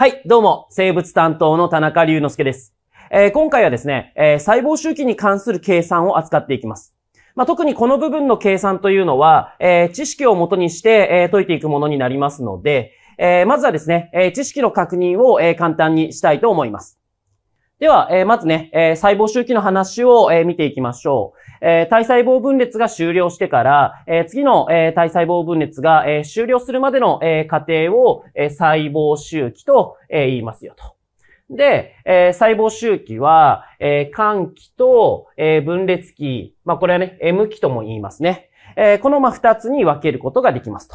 はい、どうも、生物担当の田中隆之介です。えー、今回はですね、えー、細胞周期に関する計算を扱っていきます。まあ、特にこの部分の計算というのは、えー、知識をもとにして、え解いていくものになりますので、えまずはですね、え知識の確認を、え簡単にしたいと思います。では、えー、まずね、えー、細胞周期の話を、えー、見ていきましょう。え体細胞分裂が終了してから、え次の、え体細胞分裂が、え終了するまでの、え過程を、え細胞周期と、え言いますよと。で、えー、細胞周期は、えー、間期と、えー、分裂期、まあ、これはね、M 期とも言いますね。えこの、ま、二つに分けることができます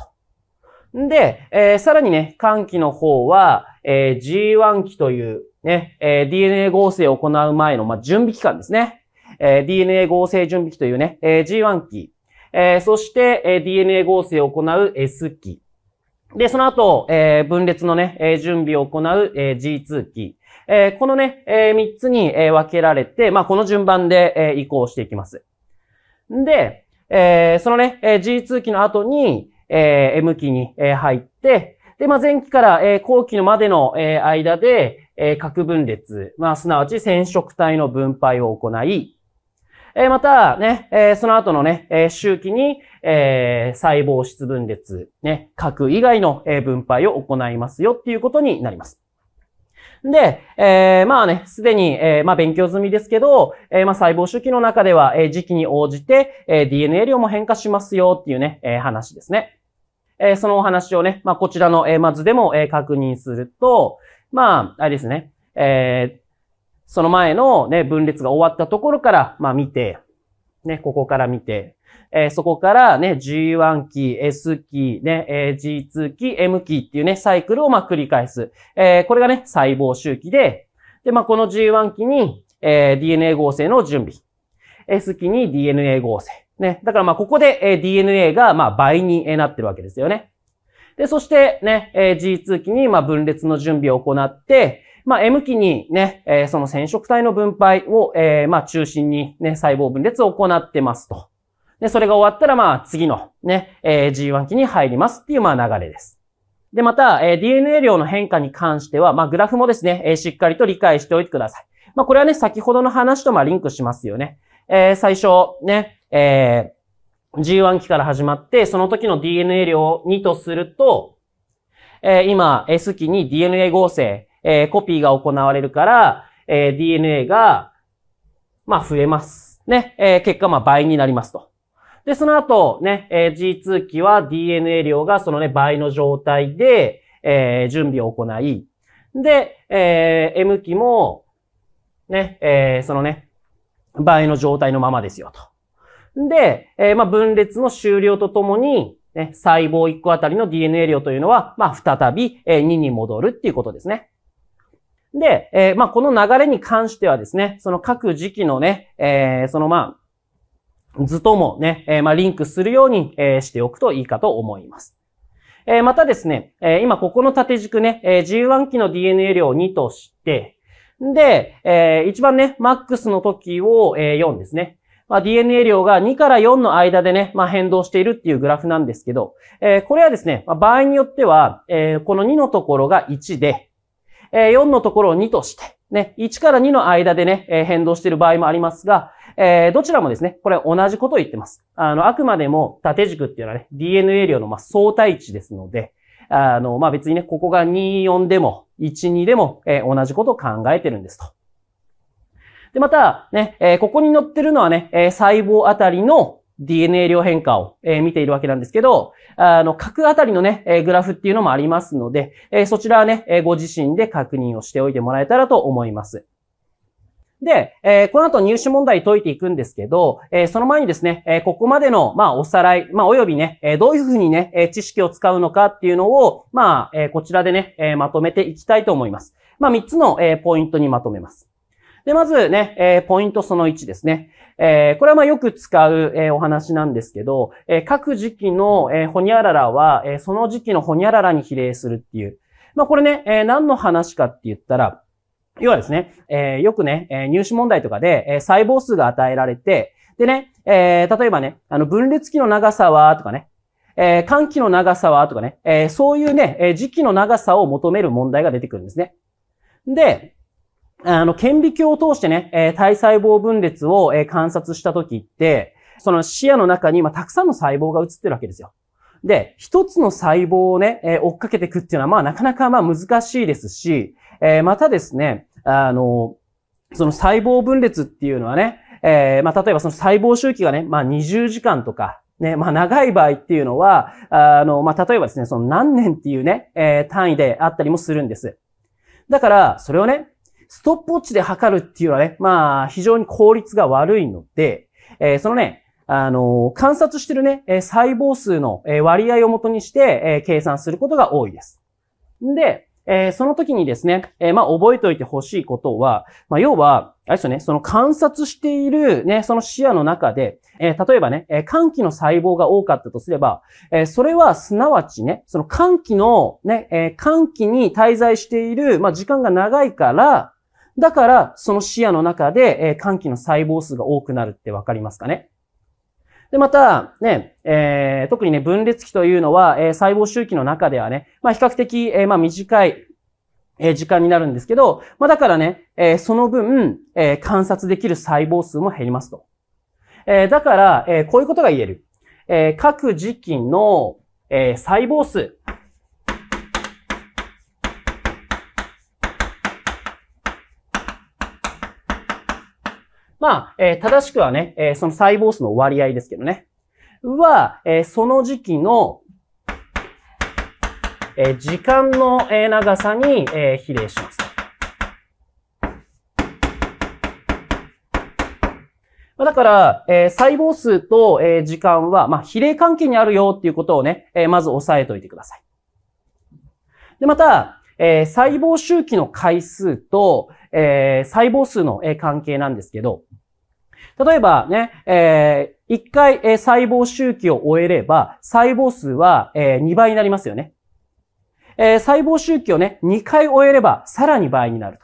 と。んで、えさらにね、間期の方は、え G1 期という、ね、えー、DNA 合成を行う前の、まあ、準備期間ですね。えー、DNA 合成準備期というね、えー、G1 期。えー、そして、えー、DNA 合成を行う S 期。で、その後、えー、分裂のね、えー、準備を行う、えー、G2 期。えー、このね、えー、3つに、えー、分けられて、まあ、この順番で、えー、移行していきます。で、えー、そのね、えー、G2 期の後に、えー、M 期に、えー、入って、で、まあ、前期から、えー、後期のまでの、えー、間で、えー、核分裂、まあ、すなわち染色体の分配を行い、えー、また、ね、えー、その後のね、えー、周期に、えー、細胞質分裂、ね、核以外の、えー、分配を行いますよっていうことになります。で、えー、まあね、すでに、えー、まあ勉強済みですけど、えー、まあ細胞周期の中では、えー、時期に応じて、えー、DNA 量も変化しますよっていうね、えー、話ですね。えー、そのお話をね、まあこちらの、えー、まずでも、えー、確認すると、まあ、あれですね、えー、その前のね、分裂が終わったところから、まあ見て、ね、ここから見て、えー、そこからね、G1 期、S 期、ね、えー、G2 期、M 期っていうね、サイクルをまあ繰り返す。えー、これがね、細胞周期で、で、まあこの G1 期に、えー、DNA 合成の準備。S 期に DNA 合成。ね。だからまあここで、えー、DNA がまあ倍になってるわけですよね。で、そしてね、えー、G2 期にま分裂の準備を行って、まあ、M 期にね、えー、その染色体の分配を、えー、まあ、中心にね、細胞分裂を行ってますと。で、それが終わったら、まあ、次のね、えー、G1 期に入りますっていう、まあ、流れです。で、また、えー、DNA 量の変化に関しては、まあ、グラフもですね、えー、しっかりと理解しておいてください。まあ、これはね、先ほどの話と、まあ、リンクしますよね。えー、最初、ね、えー、G1 期から始まって、その時の DNA 量を2とすると、えー、今 S 期に DNA 合成、えー、コピーが行われるから、えー、DNA が、まあ増えます。ね。えー、結果、まあ倍になりますと。で、その後、ね、えー、G2 期は DNA 量がそのね、倍の状態で、えー、準備を行い、で、えー、M 期も、ね、えー、そのね、倍の状態のままですよと。で、えー、まあ、分裂の終了とともに、ね、細胞1個あたりの DNA 量というのは、まあ、再び、え2に戻るっていうことですね。で、えー、まあ、この流れに関してはですね、その各時期のね、えー、そのまあ、図ともね、えー、まあ、リンクするように、えしておくといいかと思います。えまたですね、え今ここの縦軸ね、え G1 期の DNA 量2として、で、え一番ね、マックスの時を、え4ですね。まあ、DNA 量が2から4の間でね、まあ、変動しているっていうグラフなんですけど、えー、これはですね、まあ、場合によっては、えー、この2のところが1で、えー、4のところを2として、ね、1から2の間でね、えー、変動している場合もありますが、えー、どちらもですね、これ同じことを言ってます。あの、あくまでも縦軸っていうのはね、DNA 量のま相対値ですので、あの、まあ、別にね、ここが24でも、12でも、えー、同じことを考えてるんですと。で、また、ね、えー、ここに載ってるのはね、えー、細胞あたりの DNA 量変化を、えー、見ているわけなんですけど、あの、核あたりのね、えー、グラフっていうのもありますので、えー、そちらはね、えー、ご自身で確認をしておいてもらえたらと思います。で、えー、この後入試問題解いていくんですけど、えー、その前にですね、えー、ここまでの、まあ、おさらい、まあ、およびね、えどういうふうにね、え知識を使うのかっていうのを、まあ、えこちらでね、えまとめていきたいと思います。まあ、3つの、えポイントにまとめます。で、まずね、えー、ポイントその1ですね。えー、これはまあよく使う、えー、お話なんですけど、えー、各時期の、えー、ホニャララは、えー、その時期のホニャララに比例するっていう。まあこれね、えー、何の話かって言ったら、要はですね、えー、よくね、えー、入試問題とかで、えー、細胞数が与えられて、でね、えー、例えばね、あの、分裂期の長さは、とかね、えー、寒気の長さは、とかね、えー、そういうね、えー、時期の長さを求める問題が出てくるんですね。で、あの、顕微鏡を通してね、えー、体細胞分裂を、えー、観察した時って、その視野の中に、まあ、たくさんの細胞が映ってるわけですよ。で、一つの細胞をね、えー、追っかけていくっていうのは、まあ、なかなか、まあ、難しいですし、えー、またですね、あの、その細胞分裂っていうのはね、えー、まあ、例えばその細胞周期がね、まあ、20時間とか、ね、まあ、長い場合っていうのは、あの、まあ、例えばですね、その何年っていうね、えー、単位であったりもするんです。だから、それをね、ストップウォッチで測るっていうのはね、まあ、非常に効率が悪いので、えー、そのね、あのー、観察してるね、えー、細胞数の、え割合をもとにして、えー、計算することが多いです。で、えー、その時にですね、えー、まあ、覚えておいてほしいことは、まあ、要は、あれですよね、その観察しているね、その視野の中で、えー、例えばね、えー、寒気の細胞が多かったとすれば、えー、それはすなわちね、その寒気のね、えー、寒気に滞在している、まあ、時間が長いから、だから、その視野の中で、えー、寒気の細胞数が多くなるってわかりますかねで、また、ね、えー、特にね、分裂期というのは、えー、細胞周期の中ではね、まあ、比較的、えー、まあ、短い、えー、時間になるんですけど、まあ、だからね、えー、その分、えー、観察できる細胞数も減りますと。えー、だから、えー、こういうことが言える。えー、各時期の、えー、細胞数、まあ、えー、正しくはね、えー、その細胞数の割合ですけどね。は、えー、その時期の、えー、時間の、え長さに、えー、比例します。だから、えー、細胞数と、えー、時間は、まあ、比例関係にあるよっていうことをね、えー、まず押さえておいてください。で、また、えー、細胞周期の回数と、えー、細胞数の、えー、関係なんですけど、例えばね、えー、1回、えー、細胞周期を終えれば、細胞数は、えー、2倍になりますよね。えー、細胞周期をね、2回終えれば、さらに倍になる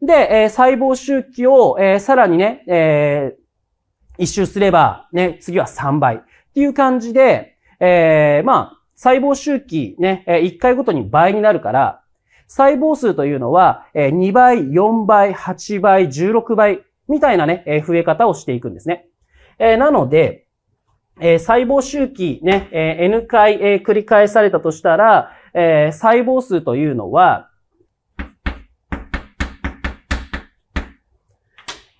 と。で、えー、細胞周期を、えー、さらにね、えー、一周すれば、ね、次は3倍。っていう感じで、えー、まあ、細胞周期ね、え1回ごとに倍になるから、細胞数というのは、え2倍、4倍、8倍、16倍みたいなね、えー、増え方をしていくんですね。えー、なので、えー、細胞周期ね、えー、N 回、えー、繰り返されたとしたら、えー、細胞数というのは、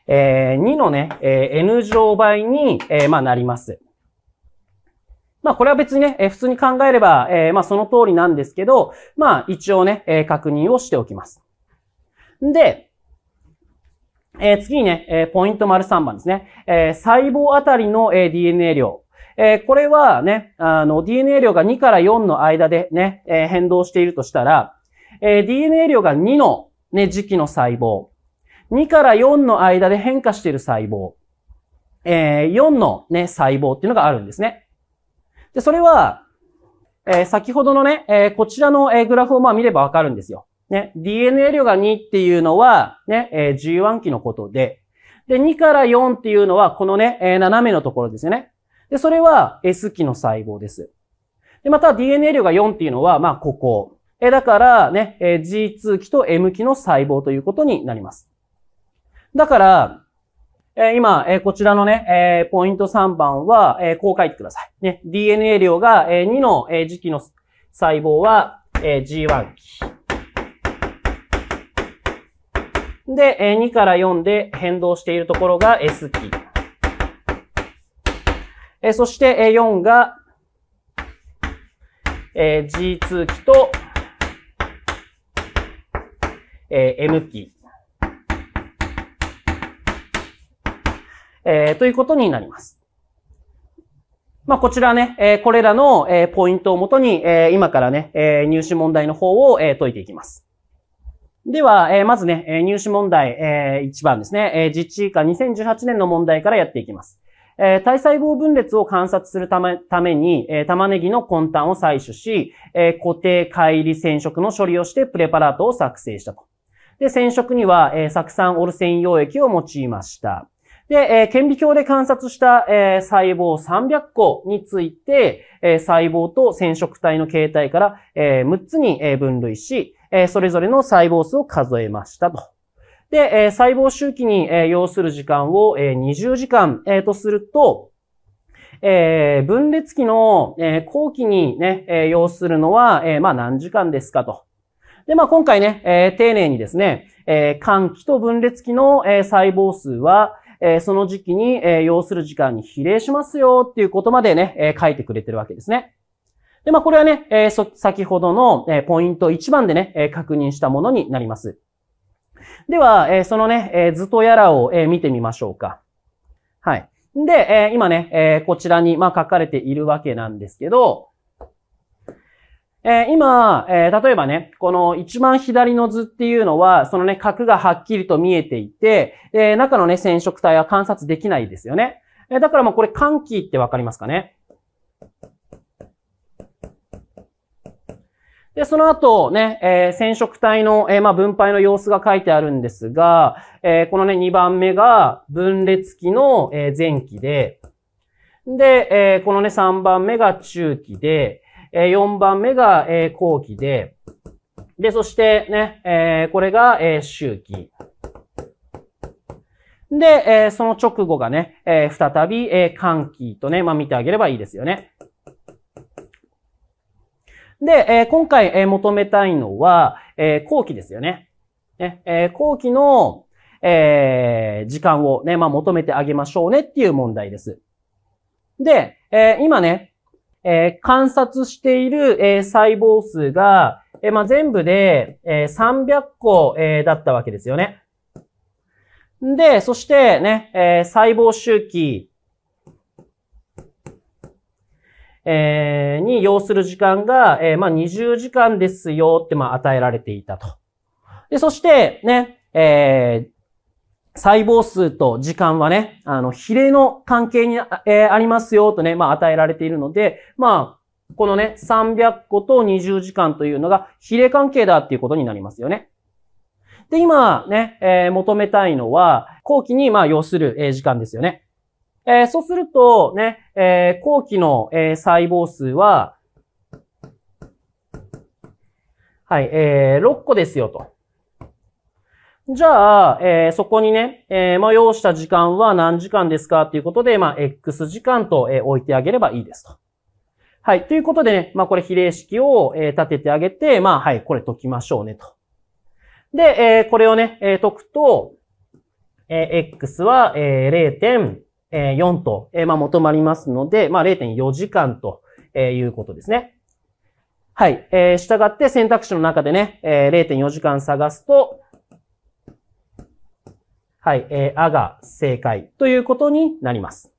えー、2のね、えー、N 乗倍に、えー、まあ、なります。まあ、これは別にね、えー、普通に考えれば、えー、まあ、その通りなんですけど、まあ、一応ね、えー、確認をしておきます。で、えー、次にね、えー、ポイント丸3番ですね。えー、細胞あたりの、え DNA 量。えこれはね、あの、DNA 量が2から4の間でね、え変動しているとしたら、え DNA 量が2のね、時期の細胞。2から4の間で変化している細胞。え4のね、細胞っていうのがあるんですね。で、それは、え先ほどのね、えこちらの、えグラフをまあ見ればわかるんですよ。ね、DNA 量が2っていうのは、ね、えー、G1 期のことで、で、2から4っていうのは、このね、えー、斜めのところですよね。で、それは S 期の細胞です。で、また DNA 量が4っていうのは、まあ、ここ。え、だからね、えー、G2 期と M 期の細胞ということになります。だから、え今、えこちらのね、えポイント3番は、えこう書いてください。ね、DNA 量が、え2の、え時期の細胞は、え G1 期。で、2から4で変動しているところが S 期。ー。えそして、え4が、え G2 期ーと、え M 期。ー。えー、ということになります。まあ、こちらね、えー、これらの、えー、ポイントをもとに、え今からね、え入試問題の方を、え解いていきます。では、えー、まずね、え入試問題、えー、1番ですね、えー、実地以下2018年の問題からやっていきます。えー、体細胞分裂を観察するためために、えー、玉ねぎの根端を採取し、えー、固定、乖離、染色の処理をしてプレパラートを作成したと。で、染色には、えー、酢酸オルセン溶液を用いました。で、えー、顕微鏡で観察した、えー、細胞300個について、えー、細胞と染色体の形態から、えー、6つに、分類し、えそれぞれの細胞数を数えましたと。で、え細胞周期に、え要する時間を、え20時間、えとすると、えー、分裂期の、えー、後期にね、えー、要するのは、えー、まあ何時間ですかと。で、まあ今回ね、えー、丁寧にですね、えー、換気と分裂期の、えー、細胞数は、えー、その時期に、えー、要する時間に比例しますよっていうことまでね、えー、書いてくれてるわけですね。で、まあ、これはね、えー、先ほどの、えポイント1番でね、え確認したものになります。では、えそのね、え図とやらを、え見てみましょうか。はい。で、え今ね、えこちらに、ま書かれているわけなんですけど、え今、え例えばね、この一番左の図っていうのは、そのね、角がはっきりと見えていて、え中のね、染色体は観察できないですよね。えだからもうこれ、寒気ってわかりますかねで、その後ね、えー、染色体の、えー、まあ、分配の様子が書いてあるんですが、えー、このね、2番目が分裂期の、えー、前期で、で、えー、このね、3番目が中期で、えー、4番目が、えー、後期で、で、そしてね、えー、これが、えー、周期。で、えー、その直後がね、えー、再び、えー、寒気とね、まあ、見てあげればいいですよね。で、えー、今回、えー、求めたいのは、えー、後期ですよね。ねえー、後期の、えー、時間をね、まあ、求めてあげましょうねっていう問題です。で、えー、今ね、えー、観察している、えー、細胞数が、えー、まあ、全部で、えー、300個、えー、だったわけですよね。で、そしてね、えー、細胞周期、えー、に要する時間が、えー、まあ、20時間ですよって、まあ、与えられていたと。で、そして、ね、えー、細胞数と時間はね、あの、比例の関係にあ,、えー、ありますよとね、まあ、与えられているので、まあ、このね、300個と20時間というのが比例関係だっていうことになりますよね。で、今ね、えー、求めたいのは、後期に、まあ、要する、時間ですよね。えー、そうすると、ね、えー、後期の、えー、細胞数は、はい、えー、6個ですよと。じゃあ、えー、そこにね、えー、まあ、要した時間は何時間ですかということで、まあ、X 時間と、えー、置いてあげればいいですと。はい。ということでね、まあ、これ比例式を、えー、立ててあげて、まあ、はい、これ解きましょうねと。で、えー、これをね、えー、解くと、えー、X は、えー、え4と、えまあ、求まりますので、まあ、0.4時間と、えいうことですね。はい。えー、従って選択肢の中でね、え0.4時間探すと、はい、えー、あが正解ということになります。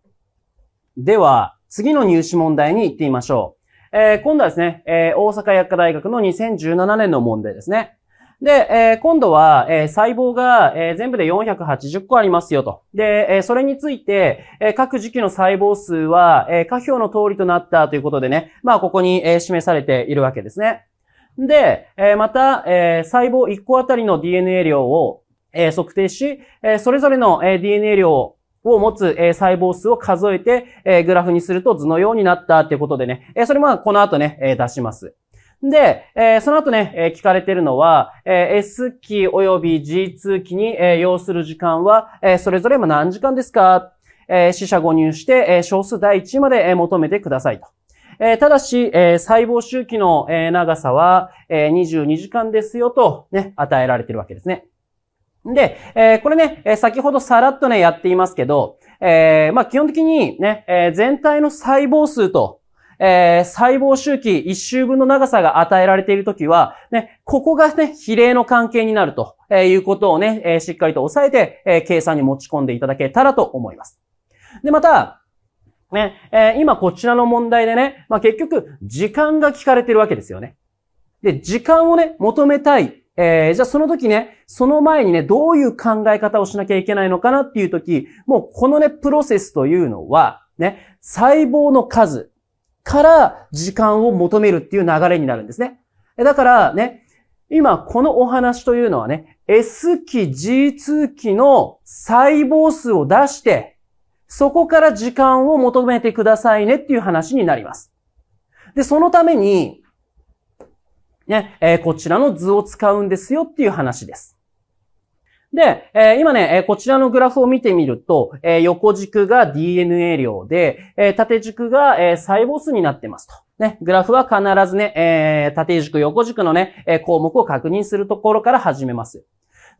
では、次の入試問題に行ってみましょう。えー、今度はですね、えー、大阪薬科大学の2017年の問題ですね。で、えー、今度は、えー、細胞が、えー、全部で480個ありますよと。で、えー、それについて、えー、各時期の細胞数は、えー、下表の通りとなったということでね、まあ、ここに、えー、示されているわけですね。で、えー、また、えー、細胞1個あたりの DNA 量を、えー、測定し、えー、それぞれの、えー、DNA 量を持つ、え細胞数を数えて、えグラフにすると図のようになったってことでね、えそれもこの後ね、え出します。で、えー、その後ね、えー、聞かれてるのは、えー、S 期及び G2 期に、えー、要する時間は、えー、それぞれも何時間ですかえー、死者誤入して、えー、小数第1まで、えー、求めてくださいと。えー、ただし、えー、細胞周期の、えー、長さは、えー、22時間ですよと、ね、与えられてるわけですね。で、えー、これね、えー、先ほどさらっとね、やっていますけど、えー、まあ、基本的にね、えー、全体の細胞数と、えー、細胞周期一周分の長さが与えられているときは、ね、ここがね、比例の関係になると、えいうことをね、えしっかりと押さえて、え計算に持ち込んでいただけたらと思います。で、また、ね、え今こちらの問題でね、まあ、結局、時間が聞かれてるわけですよね。で、時間をね、求めたい。えー、じゃあその時ね、その前にね、どういう考え方をしなきゃいけないのかなっていう時、もうこのね、プロセスというのは、ね、細胞の数、から時間を求めるっていう流れになるんですね。だからね、今このお話というのはね、S 期、G2 期の細胞数を出して、そこから時間を求めてくださいねっていう話になります。で、そのために、ね、えー、こちらの図を使うんですよっていう話です。で、え今ね、えこちらのグラフを見てみると、え横軸が DNA 量で、え縦軸が、え細胞数になってますと。ね、グラフは必ずね、え縦軸、横軸のね、え項目を確認するところから始めます。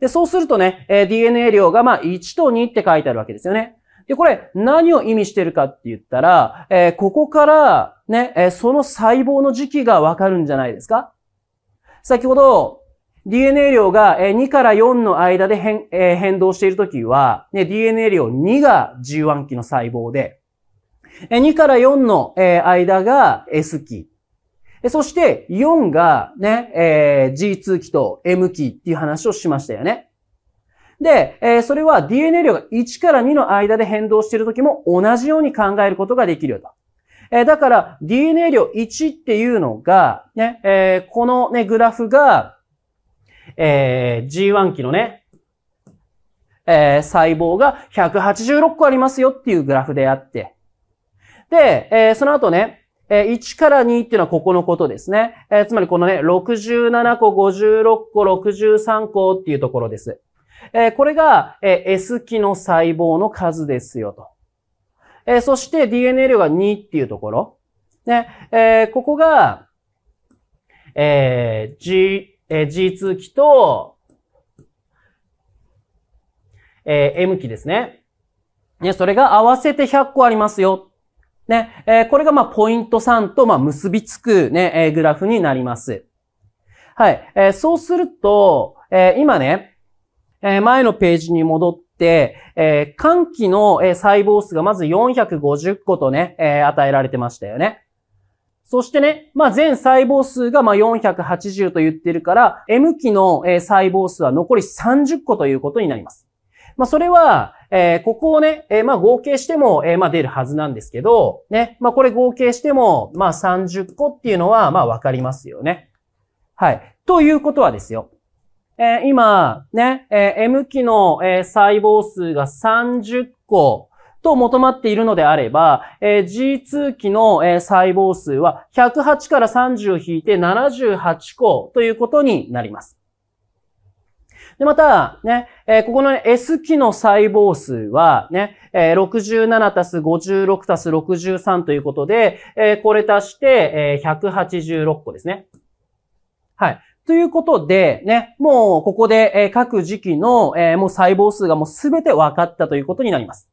で、そうするとね、え DNA 量がまあ1と2って書いてあるわけですよね。で、これ何を意味してるかって言ったら、えここからね、えその細胞の時期がわかるんじゃないですか先ほど、DNA 量が2から4の間で変,、えー、変動しているときは、ね、DNA 量2が G1 期の細胞で、2から4の、間が S 期。そして4がね、えー、G2 期と M 期っていう話をしましたよね。で、えー、それは DNA 量が1から2の間で変動しているときも同じように考えることができるよと。えー、だから DNA 量1っていうのが、ね、えー、このね、グラフがえー、G1 期のね、えー、細胞が186個ありますよっていうグラフであって。で、えー、その後ね、えー、1から2っていうのはここのことですね。えー、つまりこのね、67個、56個、63個っていうところです。えー、これが、えー、S 期の細胞の数ですよと。えー、そして DNA 量が2っていうところ。ね、えー、ここが、えー、G、えー、G2 期と、えー、M 期ですね。ね、それが合わせて100個ありますよ。ね、えー、これがまあポイント3とまあ結びつくね、えー、グラフになります。はい。えー、そうすると、えー、今ね、えー、前のページに戻って、えー、寒気の、えー、細胞数がまず450個とね、えー、与えられてましたよね。そしてね、まあ、全細胞数がま480と言ってるから、M 期の細胞数は残り30個ということになります。まあ、それは、えー、ここをね、えー、ま合計しても、えー、ま出るはずなんですけど、ね、まあ、これ合計しても、ま30個っていうのは、まわかりますよね。はい。ということはですよ。えー、今、ね、えー、M 期の、えー、細胞数が30個、と求まっているのであれば、えー、G2 期の、えー、細胞数は108から30引いて78個ということになります。で、また、ね、えー、ここの S 期の細胞数は、ね、えー、67たす56たす63ということで、えー、これ足して、えー、186個ですね。はい。ということで、ね、もうここで、え各時期の、えもう細胞数がもうすべて分かったということになります。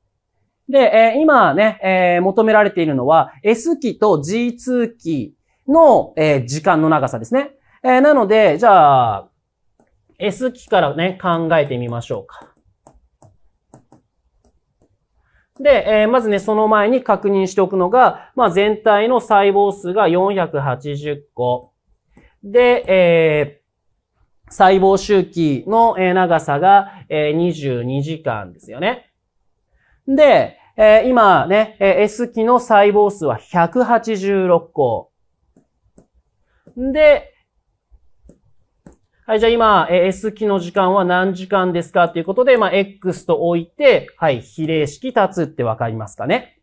で、えー、今ね、えー、求められているのは S 期と G2 期の、えー、時間の長さですね。えー、なので、じゃあ、S 期からね、考えてみましょうか。で、えー、まずね、その前に確認しておくのが、まあ、全体の細胞数が480個。で、えー、細胞周期の長さが22時間ですよね。で、えー、今ね、S 期の細胞数は186個。で、はい、じゃあ今、S 期の時間は何時間ですかっていうことで、まあ、X と置いて、はい、比例式立つってわかりますかね。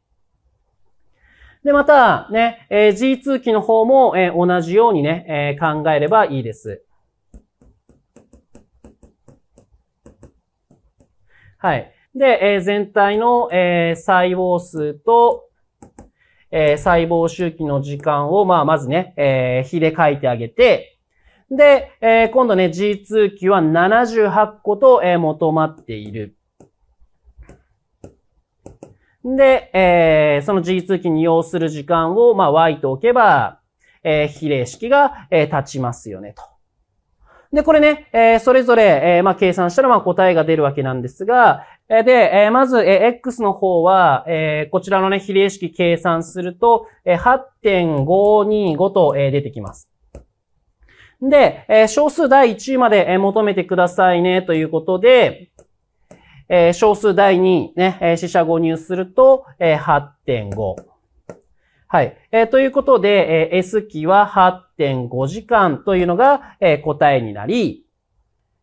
で、また、ね、え G2 期の方も、え同じようにね、え考えればいいです。はい。で、えー、全体の、えー、細胞数と、えー、細胞周期の時間を、まあ、まずね、えー、比で書いてあげて、で、えー、今度ね、G2 期は78個と、えー、求まっている。で、えー、その G2 期に要する時間を、まあ、Y と置けば、えー、比例式が、えー、立ちますよね、と。で、これね、えー、それぞれ、えー、まあ、計算したら、まあ、答えが出るわけなんですが、で、まず、X の方は、こちらのね、比例式計算すると、8.525と出てきます。で、小数第1位まで求めてくださいね、ということで、小数第2位、ね、四捨五入すると、8.5。はい。えということで、え S 期は8.5時間というのが、え答えになり、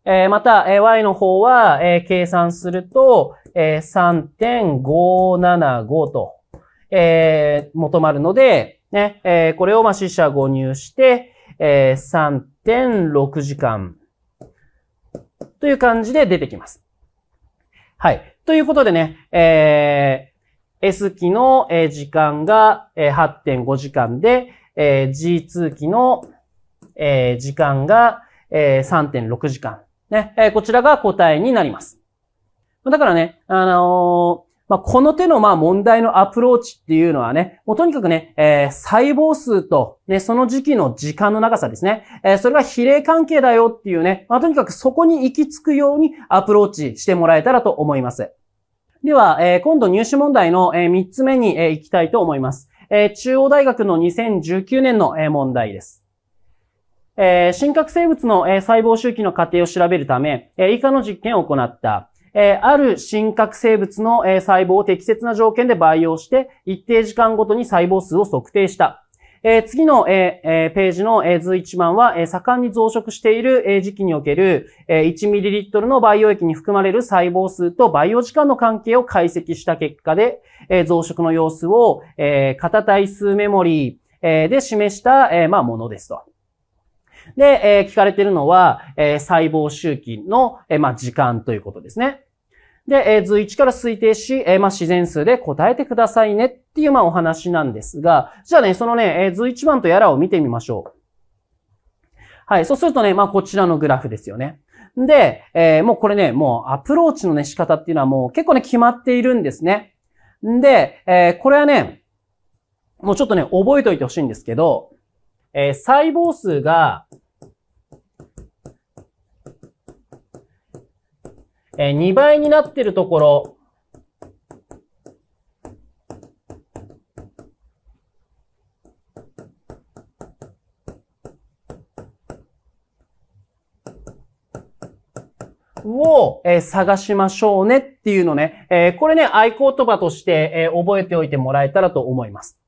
えまた、え y の方は、え計算すると、え3.575と、え求まるので、ね、えこれを、ま、死者誤入して、え3.6時間という感じで出てきます。はい。ということでね、えー、S 期の時間が8.5時間で、えー、G2 期の時間が3.6時間。ね、えー、こちらが答えになります。だからね、あのー、まあ、この手のま問題のアプローチっていうのはね、もうとにかくね、えー、細胞数とね、その時期の時間の長さですね、えー、それが比例関係だよっていうね、まあ、とにかくそこに行き着くようにアプローチしてもらえたらと思います。では、えー、今度入試問題の、3つ目に、行きたいと思います。え中央大学の2019年の、問題です。え真核生物の、え細胞周期の過程を調べるため、え以下の実験を行った。えある真核生物の、え細胞を適切な条件で培養して、一定時間ごとに細胞数を測定した。え次の、ええページの、え図1番は、え盛んに増殖している、え時期における、え 1ml の培養液に含まれる細胞数と培養時間の関係を解析した結果で、え増殖の様子を、え型対数メモリー、えで示した、えまものですと。で、え聞かれているのは、え細胞周期の、えま時間ということですね。で、え図1から推定し、えま自然数で答えてくださいねっていう、まお話なんですが、じゃあね、そのね、え図1番とやらを見てみましょう。はい。そうするとね、まあ、こちらのグラフですよね。で、えー、もうこれね、もうアプローチのね、仕方っていうのはもう結構ね、決まっているんですね。で、えー、これはね、もうちょっとね、覚えておいてほしいんですけど、えー、細胞数が、えー、2倍になってるところ、を、えー、探しましょうねっていうのね、えー、これね、合言葉として、えー、覚えておいてもらえたらと思います。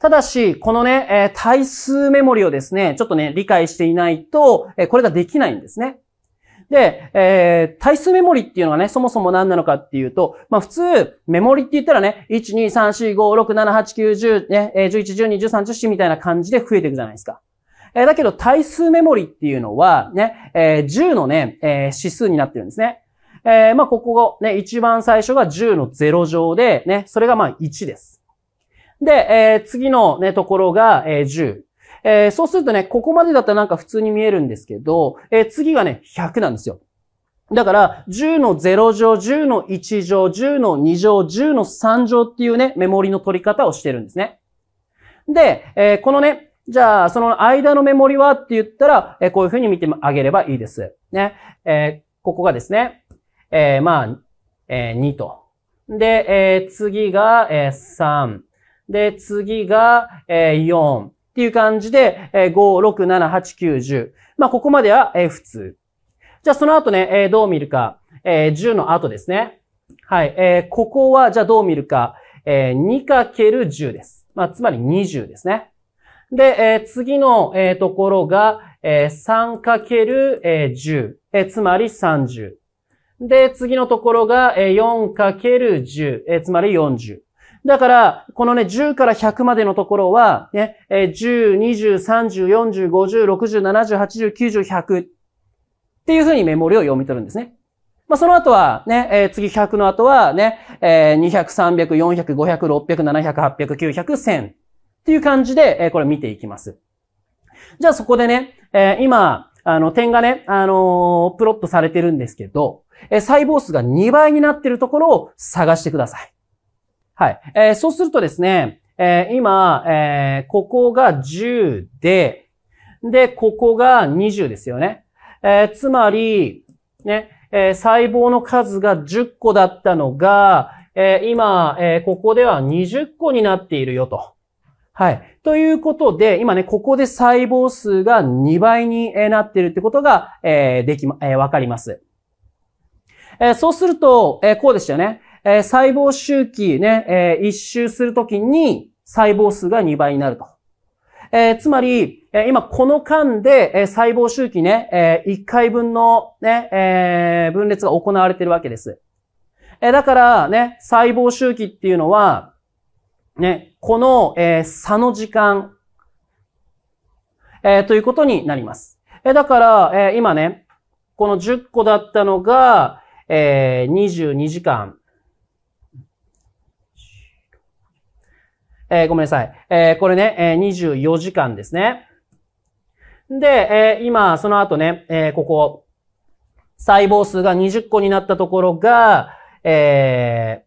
ただし、このね、えー、対数メモリをですね、ちょっとね、理解していないと、えこれができないんですね。で、えー、対数メモリっていうのはね、そもそも何なのかっていうと、まあ普通、メモリって言ったらね、1、2、3、4、5、6、7、8、9、10、ね、11、12、13、14みたいな感じで増えていくじゃないですか。えー、だけど、対数メモリっていうのは、ね、えー、10のね、えー、指数になってるんですね。えー、まあここね、一番最初が10の0乗で、ね、それがまあ1です。で、えー、次のね、ところが、えー、10。えー、そうするとね、ここまでだったらなんか普通に見えるんですけど、えー、次がね、100なんですよ。だから、10の0乗、10の1乗、10の2乗、10の3乗っていうね、メモリの取り方をしてるんですね。で、えー、このね、じゃあ、その間のメモリはって言ったら、えー、こういうふうに見てあげればいいです。ね。えー、ここがですね、えまあ、え2と。で、え次が、え3。で、次が、え4。っていう感じで、5、6、7、8、9、10。まあ、ここまでは、普通。じゃあ、その後ね、どう見るか。10の後ですね。はい。ここは、じゃあどう見るか。えか 2×10 です。まあ、つまり20ですね。で、次の、ところが、えか 3×10、つまり30。で、次のところが、えか 4×10、つまり40。だから、このね、10から100までのところは、ね、えー、10、20、30、40、50、60、70、80、90、100っていうふうにメモリを読み取るんですね。まあ、その後は、ね、えー、次100の後はね、えー、200、300、400、500、600、700、800、900、1000っていう感じで、えー、これ見ていきます。じゃあそこでね、えー、今、あの、点がね、あのー、プロットされてるんですけど、えー、細胞数が2倍になってるところを探してください。はい。えー、そうするとですね、えー、今、えー、ここが10で、で、ここが20ですよね。えー、つまり、ね、えー、細胞の数が10個だったのが、えー、今、えー、ここでは20個になっているよと。はい。ということで、今ね、ここで細胞数が2倍になっているってことが、えー、できま、えー、わかります。えー、そうすると、えー、こうでしたよね。えー、細胞周期ね、えー、一周するときに細胞数が2倍になると。えー、つまり、えー、今この間で、えー、細胞周期ね、えー、1回分のね、えー、分裂が行われているわけです。えー、だからね、細胞周期っていうのは、ね、この、えー、差の時間、えー、ということになります。えー、だから、えー、今ね、この10個だったのが、えー、22時間。えー、ごめんなさい。えー、これね、えー、24時間ですね。で、えー、今、その後ね、えー、ここ、細胞数が20個になったところが、え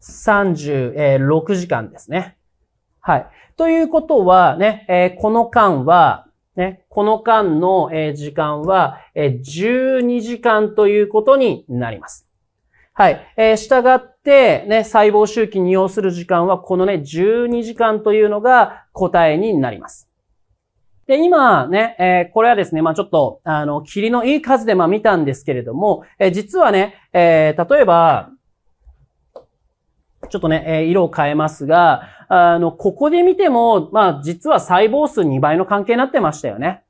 ー、36時間ですね。はい。ということはね、えー、この間は、ね、この間の、えー、時間は、えー、12時間ということになります。はい。えー、従って、ね、細胞周期に要する時間は、このね、12時間というのが答えになります。で、今ね、えー、これはですね、まあちょっと、あの、霧のいい数でまあ見たんですけれども、えー、実はね、えー、例えば、ちょっとね、え色を変えますが、あの、ここで見ても、まあ実は細胞数2倍の関係になってましたよね。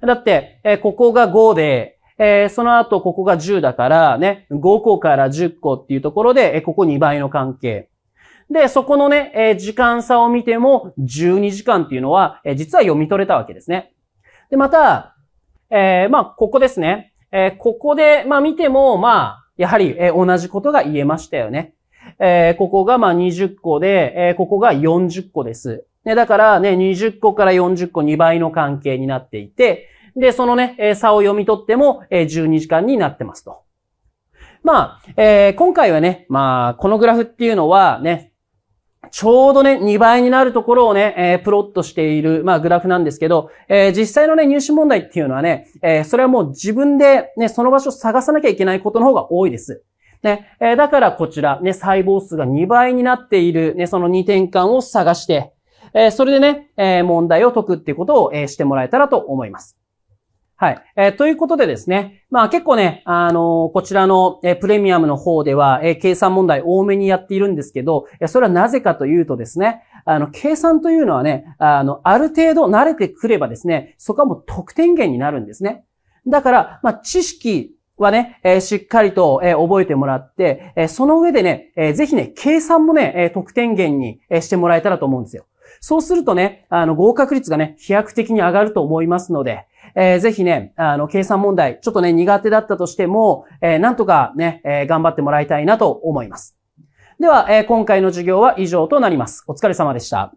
だって、えここが5で、えー、その後、ここが10だからね、5個から10個っていうところで、えー、ここ2倍の関係。で、そこのね、えー、時間差を見ても、12時間っていうのは、えー、実は読み取れたわけですね。で、また、えー、まあ、ここですね。えー、ここで、まあ、見ても、まあ、やはり、えー、同じことが言えましたよね。えー、ここが、まあ、20個で、えー、ここが40個です。ね、だからね、20個から40個2倍の関係になっていて、で、そのね、え差を読み取っても、え12時間になってますと。まあ、えー、今回はね、まあ、このグラフっていうのはね、ちょうどね、2倍になるところをね、えー、プロットしている、まあ、グラフなんですけど、えー、実際のね、入試問題っていうのはね、えー、それはもう自分でね、その場所を探さなきゃいけないことの方が多いです。ね、えー、だからこちら、ね、細胞数が2倍になっている、ね、その2点間を探して、えー、それでね、えー、問題を解くっていうことを、えー、してもらえたらと思います。はい。えー、ということでですね。まあ結構ね、あのー、こちらの、えー、プレミアムの方では、え計算問題多めにやっているんですけど、えそれはなぜかというとですね、あの、計算というのはね、あの、ある程度慣れてくればですね、そこはもう得点源になるんですね。だから、まあ知識はね、えしっかりと、え覚えてもらって、えその上でね、えぜひね、計算もね、え得点源に、えしてもらえたらと思うんですよ。そうするとね、あの、合格率がね、飛躍的に上がると思いますので、えー、ぜひね、あの、計算問題、ちょっとね、苦手だったとしても、えー、なんとかね、えー、頑張ってもらいたいなと思います。では、えー、今回の授業は以上となります。お疲れ様でした。